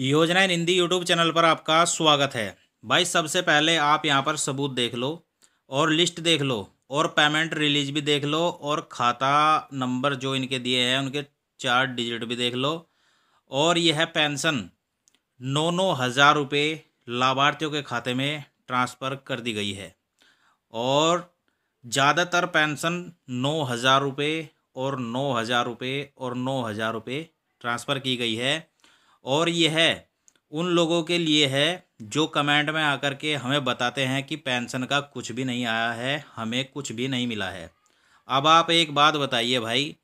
योजना इन Hindi YouTube channel पर आपका स्वागत है भाई सबसे पहले आप यहाँ पर सबूत देख लो और लिस्ट देख लो और पेमेंट रिलीज भी देख लो और खाता नंबर जो इनके दिए हैं उनके चार डिजिट भी देख लो और यह है पेंशन नौ नौ हज़ार रुपये लाभार्थियों के खाते में ट्रांसफ़र कर दी गई है और ज़्यादातर पेंशन नौ हज़ार रुपये और नौ हज़ार रुपये और नौ हज़ार रुपये ट्रांसफ़र की गई है और यह उन लोगों के लिए है जो कमेंट में आकर के हमें बताते हैं कि पेंशन का कुछ भी नहीं आया है हमें कुछ भी नहीं मिला है अब आप एक बात बताइए भाई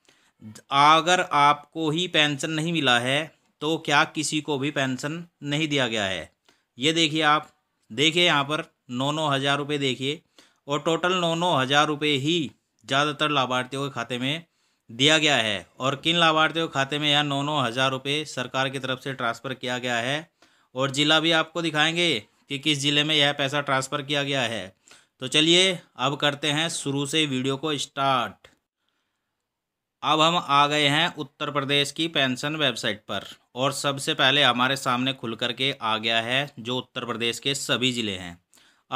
अगर आपको ही पेंशन नहीं मिला है तो क्या किसी को भी पेंशन नहीं दिया गया है ये देखिए आप देखिए यहाँ पर नौ नौ हज़ार रुपये देखिए और टोटल नौ नौ हज़ार रुपये ही ज़्यादातर लाभार्थियों के खाते में दिया गया है और किन लाभार्थियों के खाते में यह नौ नौ हज़ार रुपये सरकार की तरफ से ट्रांसफ़र किया गया है और ज़िला भी आपको दिखाएंगे कि किस ज़िले में यह पैसा ट्रांसफ़र किया गया है तो चलिए अब करते हैं शुरू से वीडियो को स्टार्ट अब हम आ गए हैं उत्तर प्रदेश की पेंशन वेबसाइट पर और सबसे पहले हमारे सामने खुल करके आ गया है जो उत्तर प्रदेश के सभी ज़िले हैं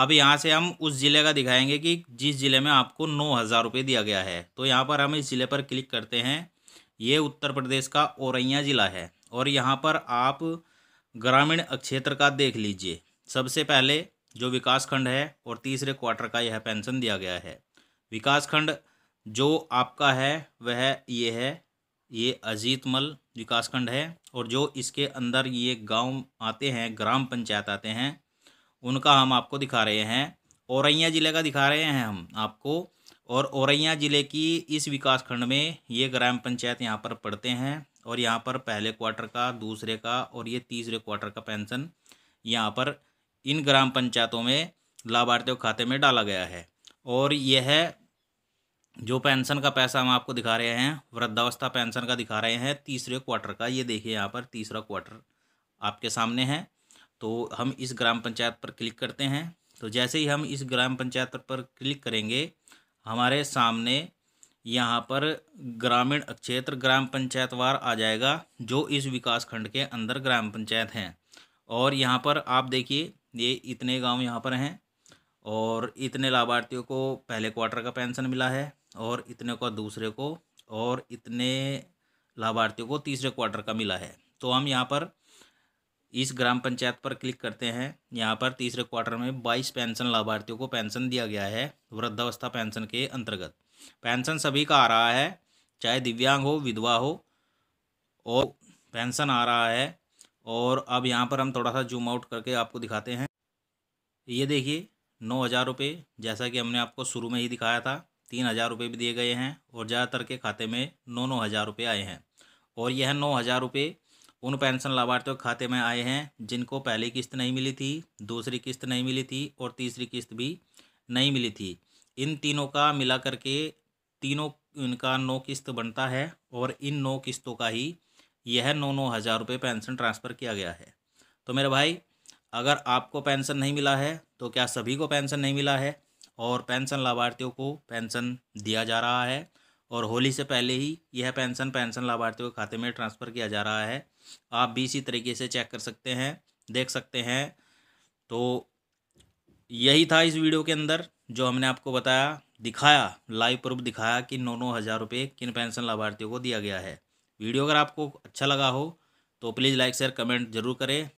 अब यहाँ से हम उस ज़िले का दिखाएंगे कि जिस ज़िले में आपको नौ हज़ार रुपये दिया गया है तो यहाँ पर हम इस ज़िले पर क्लिक करते हैं ये उत्तर प्रदेश का औरैया ज़िला है और यहाँ पर आप ग्रामीण क्षेत्र का देख लीजिए सबसे पहले जो विकास खंड है और तीसरे क्वार्टर का यह पेंशन दिया गया है विकास खंड जो आपका है वह ये है ये अजीतमल विकासखंड है और जो इसके अंदर ये गांव आते हैं ग्राम पंचायत आते हैं उनका हम आपको दिखा रहे हैं औरैया ज़िले का दिखा रहे हैं हम आपको और औरैया ज़िले की इस विकास खंड में ये ग्राम पंचायत यहाँ पर पड़ते हैं और यहाँ पर पहले क्वार्टर का दूसरे का और ये तीसरे क्वार्टर का पेंशन यहाँ पर इन ग्राम पंचायतों में लाभार्थियों खाते में डाला गया है और यह जो पेंशन का पैसा हम आपको दिखा रहे हैं वृद्धावस्था पेंशन का दिखा रहे हैं तीसरे क्वार्टर का ये देखिए यहाँ पर तीसरा क्वार्टर आपके सामने है तो हम इस ग्राम पंचायत पर क्लिक करते हैं तो जैसे ही हम इस ग्राम पंचायत पर क्लिक करेंगे हमारे सामने यहाँ पर ग्रामीण क्षेत्र ग्राम पंचायतवार आ जाएगा जो इस विकास खंड के अंदर ग्राम पंचायत हैं और यहाँ पर आप देखिए ये इतने गांव यहाँ पर हैं और इतने लाभार्थियों को पहले क्वार्टर का पेंशन मिला है और इतने को दूसरे को और इतने लाभार्थियों को तीसरे क्वार्टर का मिला है तो हम यहाँ पर इस ग्राम पंचायत पर क्लिक करते हैं यहाँ पर तीसरे क्वार्टर में बाईस पेंशन लाभार्थियों को पेंशन दिया गया है वृद्धावस्था पेंशन के अंतर्गत पेंशन सभी का आ रहा है चाहे दिव्यांग हो विधवा हो और पेंशन आ रहा है और अब यहाँ पर हम थोड़ा सा जूम आउट करके आपको दिखाते हैं ये देखिए नौ हज़ार रुपये जैसा कि हमने आपको शुरू में ही दिखाया था तीन हज़ार रुपये भी दिए गए हैं और ज़्यादातर के खाते में नौ नौ हज़ार रुपये आए हैं और यह नौ हज़ार रुपये उन पेंशन लाभार्थियों के खाते में आए हैं जिनको पहली किस्त नहीं मिली थी दूसरी किस्त नहीं मिली थी और तीसरी किस्त भी नहीं मिली थी इन तीनों का मिला करके तीनों इनका नौ किस्त बनता है और इन नौ किस्तों का ही यह नौ नौ हज़ार रुपये पेंशन ट्रांसफ़र किया गया है तो मेरे भाई अगर आपको पेंशन नहीं मिला है तो क्या सभी को पेंशन नहीं मिला है और पेंशन लाभार्थियों को पेंशन दिया जा रहा है और होली से पहले ही यह पेंशन पेंशन लाभार्थियों के खाते में ट्रांसफ़र किया जा रहा है आप भी इसी तरीके से चेक कर सकते हैं देख सकते हैं तो यही था इस वीडियो के अंदर जो हमने आपको बताया दिखाया लाइव प्रूफ दिखाया कि नौ नौ हज़ार रुपये किन पेंशन लाभार्थियों को दिया गया है वीडियो अगर आपको अच्छा लगा हो तो प्लीज़ लाइक शेयर कमेंट जरूर करें